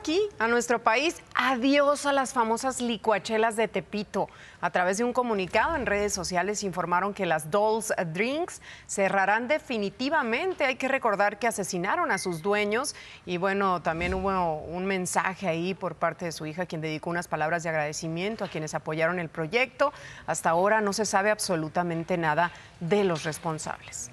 aquí, a nuestro país, adiós a las famosas licuachelas de Tepito. A través de un comunicado en redes sociales informaron que las Dolls Drinks cerrarán definitivamente. Hay que recordar que asesinaron a sus dueños y bueno, también hubo un mensaje ahí por parte de su hija quien dedicó unas palabras de agradecimiento a quienes apoyaron el proyecto. Hasta ahora no se sabe absolutamente nada de los responsables.